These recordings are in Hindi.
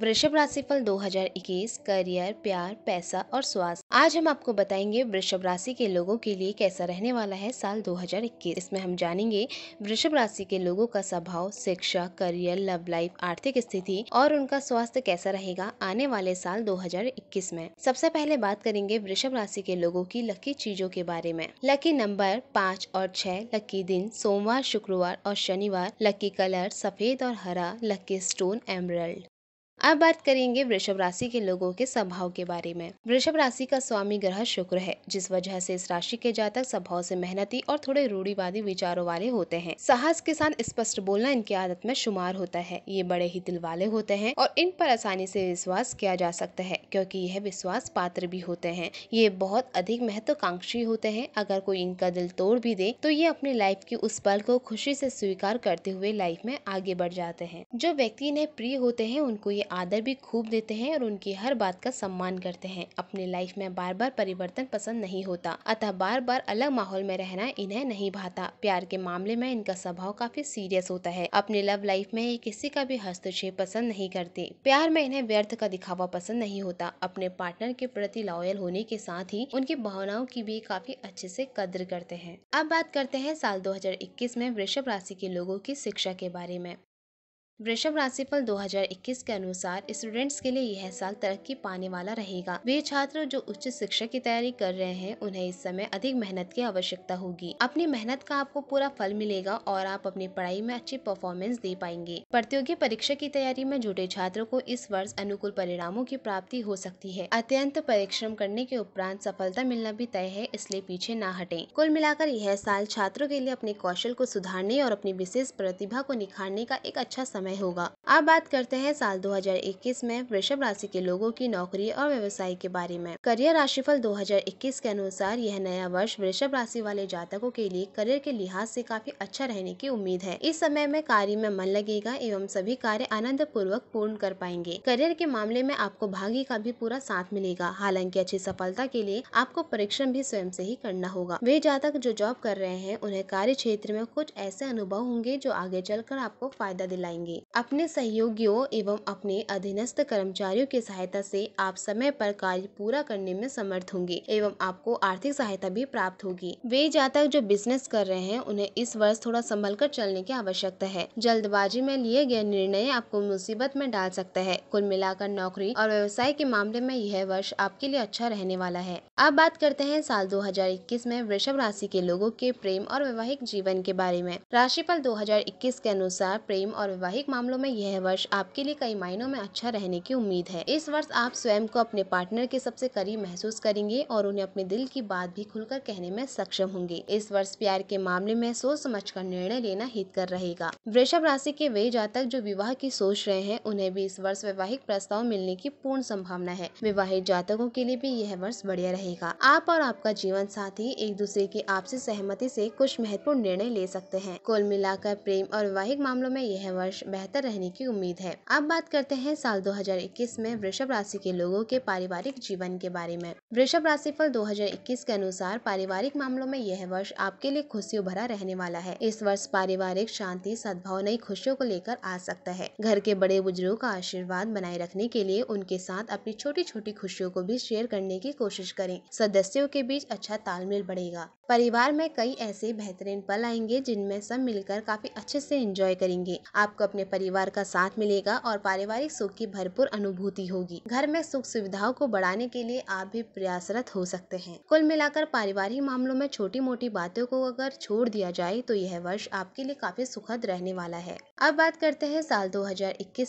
वृषभ राशि फल दो करियर प्यार पैसा और स्वास्थ्य आज हम आपको बताएंगे वृषभ राशि के लोगों के लिए कैसा रहने वाला है साल 2021 इसमें हम जानेंगे वृषभ राशि के लोगों का स्वभाव शिक्षा करियर लव लाइफ आर्थिक स्थिति और उनका स्वास्थ्य कैसा रहेगा आने वाले साल 2021 में सबसे पहले बात करेंगे वृषभ राशि के लोगों की लकी चीजों के बारे में लकी नंबर पाँच और छह लकी दिन सोमवार शुक्रवार और शनिवार लकी कलर सफेद और हरा लकी स्टोन एमरल्ड अब बात करेंगे वृषभ राशि के लोगों के स्वभाव के बारे में वृषभ राशि का स्वामी ग्रह शुक्र है जिस वजह से इस राशि के जातक स्वभाव से मेहनती और थोड़े रूढ़ीवादी विचारों वाले होते हैं साहस के साथ स्पष्ट बोलना इनकी आदत में शुमार होता है ये बड़े ही दिल वाले होते हैं और इन पर आसानी से विश्वास किया जा सकता है क्योंकि यह विश्वास पात्र भी होते हैं ये बहुत अधिक महत्वाकांक्षी होते हैं अगर कोई इनका दिल तोड़ भी दे तो ये अपनी लाइफ की उस पल को खुशी से स्वीकार करते हुए लाइफ में आगे बढ़ जाते हैं जो व्यक्ति इन्हें प्रिय होते हैं उनको ये आदर भी खूब देते हैं और उनकी हर बात का सम्मान करते हैं अपने लाइफ में बार बार परिवर्तन पसंद नहीं होता अतः बार बार अलग माहौल में रहना इन्हें नहीं भाता प्यार के मामले में इनका स्वभाव काफी सीरियस होता है अपने लव लाइफ में ये किसी का भी हस्तक्षेप पसंद नहीं करते प्यार में इन्हें व्यर्थ का दिखावा पसंद नहीं होता अपने पार्टनर के प्रति लॉयल होने के साथ ही उनकी भावनाओं की भी काफी अच्छे से कद्र करते हैं अब बात करते हैं साल 2021 में वृषभ राशि के लोगों की शिक्षा के बारे में वृषभ राशिफल 2021 के अनुसार स्टूडेंट्स के लिए यह साल तरक्की पाने वाला रहेगा वे छात्र जो उच्च शिक्षा की तैयारी कर रहे हैं उन्हें इस समय अधिक मेहनत की आवश्यकता होगी अपनी मेहनत का आपको पूरा फल मिलेगा और आप अपनी पढ़ाई में अच्छी परफॉर्मेंस दे पाएंगे प्रतियोगी परीक्षा की तैयारी में जुटे छात्रों को इस वर्ष अनुकूल परिणामों की प्राप्ति हो सकती है अत्यंत परिश्रम करने के उपरांत सफलता मिलना भी तय है इसलिए पीछे न हटे कुल मिलाकर यह साल छात्रों के लिए अपने कौशल को सुधारने और अपनी विशेष प्रतिभा को निखारने का एक अच्छा समय समय होगा अब बात करते हैं साल 2021 में वृषभ राशि के लोगों की नौकरी और व्यवसाय के बारे में करियर राशिफल 2021 के अनुसार यह नया वर्ष वृषभ राशि वाले जातकों के लिए करियर के लिहाज से काफी अच्छा रहने की उम्मीद है इस समय में कार्य में मन लगेगा एवं सभी कार्य आनंद पूर्वक पूर्ण कर पाएंगे करियर के मामले में आपको भाग्य का भी पूरा साथ मिलेगा हालांकि अच्छी सफलता के लिए आपको परीक्षण भी स्वयं से ही करना होगा वे जातक जो जॉब कर रहे हैं उन्हें कार्य क्षेत्र में कुछ ऐसे अनुभव होंगे जो आगे चलकर आपको फायदा दिलाएंगे करेंगे अपने सहयोगियों एवं अपने अधीनस्थ कर्मचारियों की सहायता से आप समय पर कार्य पूरा करने में समर्थ होंगे एवं आपको आर्थिक सहायता भी प्राप्त होगी वे जातक जो बिजनेस कर रहे हैं उन्हें इस वर्ष थोड़ा संभल कर चलने की आवश्यकता है जल्दबाजी में लिए गए निर्णय आपको मुसीबत में डाल सकता है कुल मिलाकर नौकरी और व्यवसाय के मामले में यह वर्ष आपके लिए अच्छा रहने वाला है अब बात करते हैं साल 2021 में वृषभ राशि के लोगों के प्रेम और वैवाहिक जीवन के बारे में राशिफल 2021 के अनुसार प्रेम और वैवाहिक आर्थिक मामलों में यह वर्ष आपके लिए कई मायनों में अच्छा रहने की उम्मीद है इस वर्ष आप स्वयं को अपने पार्टनर के सबसे करीब महसूस करेंगे और उन्हें अपने दिल की बात भी खुलकर कहने में सक्षम होंगे इस वर्ष प्यार के मामले में सोच समझ कर निर्णय लेना हित कर रहेगा वृषभ राशि के वे जातक जो विवाह की सोच रहे हैं उन्हें भी इस वर्ष वैवाहिक प्रस्ताव मिलने की पूर्ण संभावना है विवाहित जातकों के लिए भी यह वर्ष बढ़िया रहेगा आप और आपका जीवन साथी एक दूसरे की आपसी सहमति से कुछ महत्वपूर्ण निर्णय ले सकते हैं कुल मिलाकर प्रेम और वैवाहिक मामलों में यह वर्ष बेहतर रहने की उम्मीद है अब बात करते हैं साल 2021 में वृषभ राशि के लोगों के पारिवारिक जीवन के बारे में वृषभ राशि फल दो के अनुसार पारिवारिक मामलों में यह वर्ष आपके लिए खुशियों भरा रहने वाला है इस वर्ष पारिवारिक शांति सद्भाव नई खुशियों को लेकर आ सकता है घर के बड़े बुजुर्गों का आशीर्वाद बनाए रखने के लिए उनके साथ अपनी छोटी छोटी खुशियों को भी शेयर करने की कोशिश करें सदस्यों के बीच अच्छा तालमेल बढ़ेगा परिवार में कई ऐसे बेहतरीन पल आएंगे जिनमें सब मिलकर काफी अच्छे से एंजॉय करेंगे आपको अपने परिवार का साथ मिलेगा और पारिवारिक सुख की भरपूर अनुभूति होगी घर में सुख सुविधाओं को बढ़ाने के लिए आप भी प्रयासरत हो सकते हैं कुल मिलाकर पारिवारिक मामलों में छोटी मोटी बातों को अगर छोड़ दिया जाए तो यह वर्ष आपके लिए काफी सुखद रहने वाला है अब बात करते हैं साल दो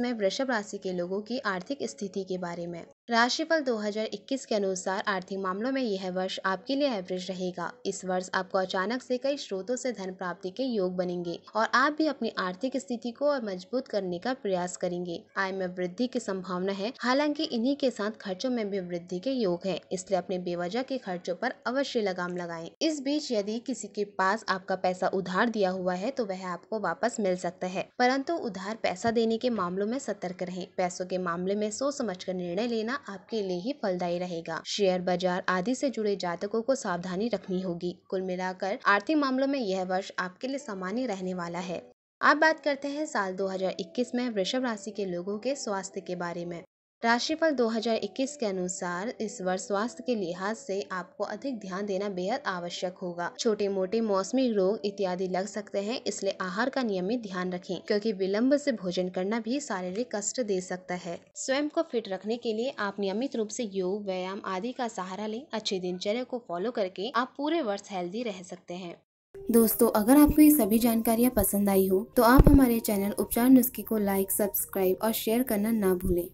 में वृषभ राशि के लोगों की आर्थिक स्थिति के बारे में राशिफल 2021 के अनुसार आर्थिक मामलों में यह वर्ष आपके लिए एवरेज रहेगा इस वर्ष आपको अचानक से कई स्रोतों से धन प्राप्ति के योग बनेंगे और आप भी अपनी आर्थिक स्थिति को और मजबूत करने का प्रयास करेंगे आय में वृद्धि की संभावना है हालांकि इन्हीं के साथ खर्चों में भी वृद्धि के योग है इसलिए अपने बेवजह के खर्चों पर अवश्य लगाम लगाए इस बीच यदि किसी के पास आपका पैसा उधार दिया हुआ है तो वह आपको वापस मिल सकता है परंतु उधार पैसा देने के मामलों में सतर्क रहे पैसों के मामले में सोच समझ कर निर्णय लेना करना आपके लिए ही फलदायी रहेगा शेयर बाजार आदि से जुड़े जातकों को सावधानी रखनी होगी कुल मिलाकर आर्थिक मामलों में यह वर्ष आपके लिए सामान्य रहने वाला है आप बात करते हैं साल 2021 में वृषभ राशि के लोगों के स्वास्थ्य के बारे में राशिफल 2021 के अनुसार इस वर्ष स्वास्थ्य के लिहाज से आपको अधिक ध्यान देना बेहद आवश्यक होगा छोटे मोटे मौसमी रोग इत्यादि लग सकते हैं इसलिए आहार का नियमित ध्यान रखें क्योंकि विलंब से भोजन करना भी शारीरिक कष्ट दे सकता है स्वयं को फिट रखने के लिए आप नियमित रूप से योग व्यायाम आदि का सहारा लें अच्छी दिनचर्या को फॉलो करके आप पूरे वर्ष हेल्दी रह सकते हैं दोस्तों अगर आपको ये सभी जानकारियाँ पसंद आई हो तो आप हमारे चैनल उपचार नुस्खे को लाइक सब्सक्राइब और शेयर करना ना भूलें